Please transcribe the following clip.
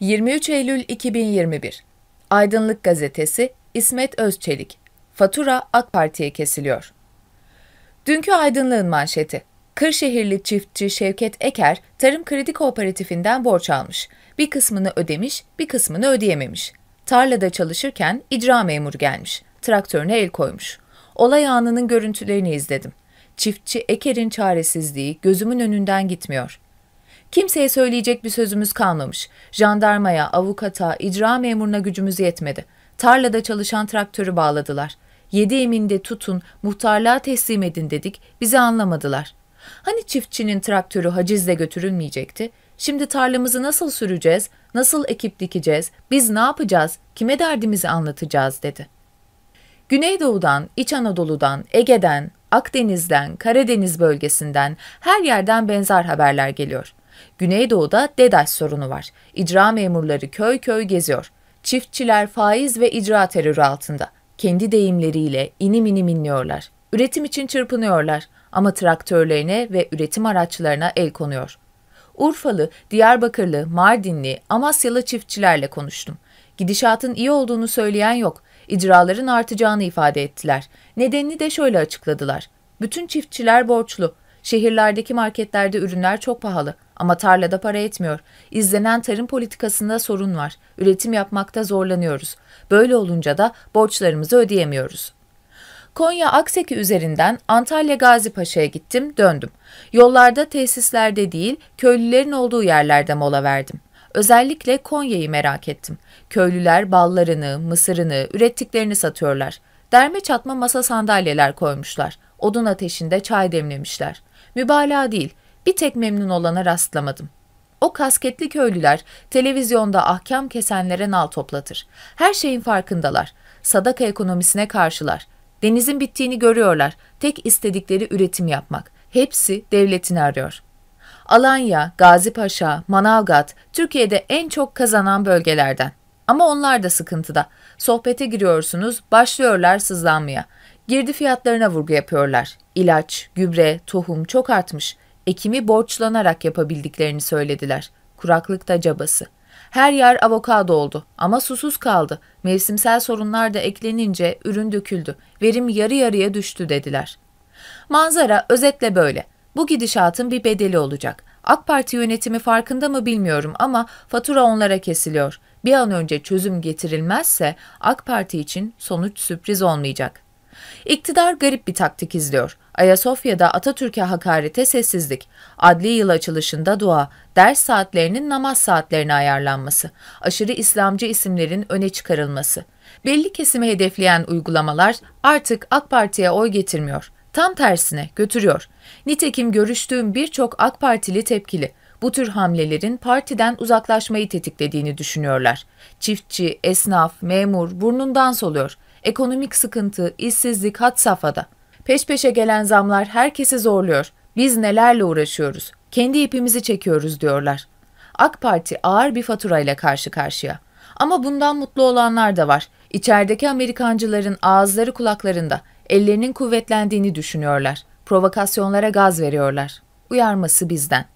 23 Eylül 2021 Aydınlık Gazetesi İsmet Özçelik Fatura AK Parti'ye kesiliyor. Dünkü aydınlığın manşeti. Kırşehirli çiftçi Şevket Eker, Tarım Kredi Kooperatifinden borç almış. Bir kısmını ödemiş, bir kısmını ödeyememiş. Tarlada çalışırken icra memuru gelmiş. Traktörüne el koymuş. Olay anının görüntülerini izledim. Çiftçi Eker'in çaresizliği gözümün önünden gitmiyor. Kimseye söyleyecek bir sözümüz kalmamış. Jandarmaya, avukata, icra memuruna gücümüz yetmedi. Tarlada çalışan traktörü bağladılar. Yedi eminde tutun, muhtarlığa teslim edin dedik, bizi anlamadılar. Hani çiftçinin traktörü hacizle götürülmeyecekti? Şimdi tarlamızı nasıl süreceğiz, nasıl ekip dikeceğiz, biz ne yapacağız, kime derdimizi anlatacağız dedi. Güneydoğu'dan, İç Anadolu'dan, Ege'den, Akdeniz'den, Karadeniz bölgesinden her yerden benzer haberler geliyor. Güneydoğu'da DEDAŞ sorunu var. İcra memurları köy köy geziyor. Çiftçiler faiz ve icra terörü altında. Kendi deyimleriyle inim inim inliyorlar. Üretim için çırpınıyorlar ama traktörlerine ve üretim araçlarına el konuyor. Urfalı, Diyarbakırlı, Mardinli, Amasyalı çiftçilerle konuştum. Gidişatın iyi olduğunu söyleyen yok. İcraların artacağını ifade ettiler. Nedenini de şöyle açıkladılar. Bütün çiftçiler borçlu. Şehirlerdeki marketlerde ürünler çok pahalı. Ama tarlada para etmiyor. İzlenen tarım politikasında sorun var. Üretim yapmakta zorlanıyoruz. Böyle olunca da borçlarımızı ödeyemiyoruz. Konya Akseki üzerinden Antalya Gazi Paşa'ya gittim, döndüm. Yollarda tesislerde değil, köylülerin olduğu yerlerde mola verdim. Özellikle Konya'yı merak ettim. Köylüler ballarını, mısırını, ürettiklerini satıyorlar. Derme çatma masa sandalyeler koymuşlar. Odun ateşinde çay demlemişler. Mübalağa değil, bir tek memnun olana rastlamadım. O kasketli köylüler televizyonda ahkam kesenlere nal toplatır. Her şeyin farkındalar. Sadaka ekonomisine karşılar. Denizin bittiğini görüyorlar. Tek istedikleri üretim yapmak. Hepsi devletini arıyor. Alanya, Gazipaşa, Manavgat Türkiye'de en çok kazanan bölgelerden. Ama onlar da sıkıntıda. Sohbete giriyorsunuz, başlıyorlar sızlanmaya. Girdi fiyatlarına vurgu yapıyorlar. İlaç, gübre, tohum çok artmış. Ekimi borçlanarak yapabildiklerini söylediler. Kuraklık da cabası. Her yer avokado oldu ama susuz kaldı. Mevsimsel sorunlar da eklenince ürün döküldü. Verim yarı yarıya düştü dediler. Manzara özetle böyle. Bu gidişatın bir bedeli olacak. AK Parti yönetimi farkında mı bilmiyorum ama fatura onlara kesiliyor. Bir an önce çözüm getirilmezse AK Parti için sonuç sürpriz olmayacak. İktidar garip bir taktik izliyor. Ayasofya'da Atatürk'e hakarete sessizlik, adli yıl açılışında dua, ders saatlerinin namaz saatlerine ayarlanması, aşırı İslamcı isimlerin öne çıkarılması. Belli kesimi hedefleyen uygulamalar artık AK Parti'ye oy getirmiyor. Tam tersine götürüyor. Nitekim görüştüğüm birçok AK Partili tepkili bu tür hamlelerin partiden uzaklaşmayı tetiklediğini düşünüyorlar. Çiftçi, esnaf, memur burnundan soluyor. Ekonomik sıkıntı, işsizlik hat safhada. Peş peşe gelen zamlar herkesi zorluyor. Biz nelerle uğraşıyoruz? Kendi ipimizi çekiyoruz diyorlar. AK Parti ağır bir faturayla karşı karşıya. Ama bundan mutlu olanlar da var. İçerideki Amerikancıların ağızları kulaklarında, ellerinin kuvvetlendiğini düşünüyorlar. Provokasyonlara gaz veriyorlar. Uyarması bizden.